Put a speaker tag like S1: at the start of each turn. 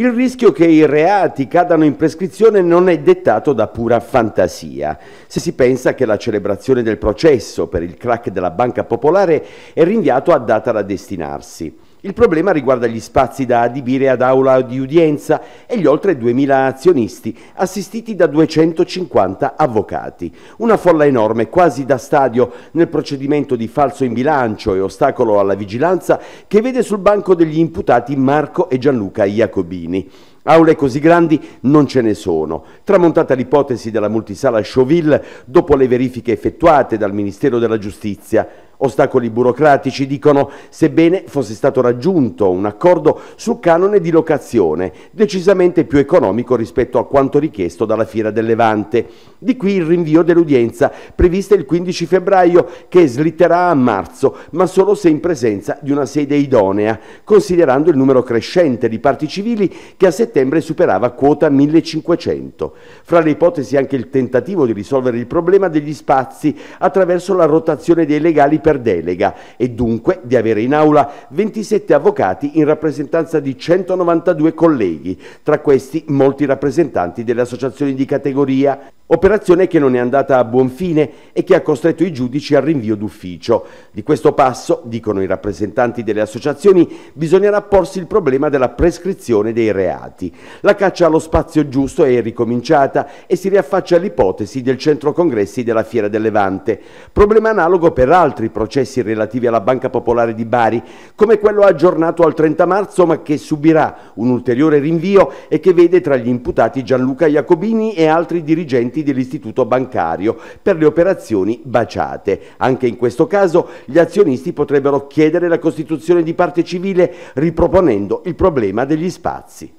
S1: Il rischio che i reati cadano in prescrizione non è dettato da pura fantasia. Se si pensa che la celebrazione del processo per il crack della Banca Popolare è rinviato a data da destinarsi. Il problema riguarda gli spazi da adibire ad aula di udienza e gli oltre 2.000 azionisti, assistiti da 250 avvocati. Una folla enorme, quasi da stadio, nel procedimento di falso in bilancio e ostacolo alla vigilanza che vede sul banco degli imputati Marco e Gianluca Iacobini. Aule così grandi non ce ne sono. Tramontata l'ipotesi della multisala Chauville dopo le verifiche effettuate dal Ministero della Giustizia, Ostacoli burocratici, dicono, sebbene fosse stato raggiunto un accordo sul canone di locazione, decisamente più economico rispetto a quanto richiesto dalla Fiera del Levante. Di qui il rinvio dell'udienza, prevista il 15 febbraio, che slitterà a marzo, ma solo se in presenza di una sede idonea, considerando il numero crescente di parti civili che a settembre superava quota 1500. Fra le ipotesi anche il tentativo di risolvere il problema degli spazi attraverso la rotazione dei legali per per delega e dunque di avere in aula 27 avvocati in rappresentanza di 192 colleghi, tra questi molti rappresentanti delle associazioni di categoria. Operazione che non è andata a buon fine e che ha costretto i giudici al rinvio d'ufficio. Di questo passo, dicono i rappresentanti delle associazioni, bisognerà porsi il problema della prescrizione dei reati. La caccia allo spazio giusto è ricominciata e si riaffaccia l'ipotesi del centro congressi della Fiera del Levante. Problema analogo per altri processi relativi alla Banca Popolare di Bari, come quello aggiornato al 30 marzo ma che subirà un ulteriore rinvio e che vede tra gli imputati Gianluca Jacobini e altri dirigenti clienti dell'istituto bancario per le operazioni baciate. Anche in questo caso gli azionisti potrebbero chiedere la costituzione di parte civile riproponendo il problema degli spazi.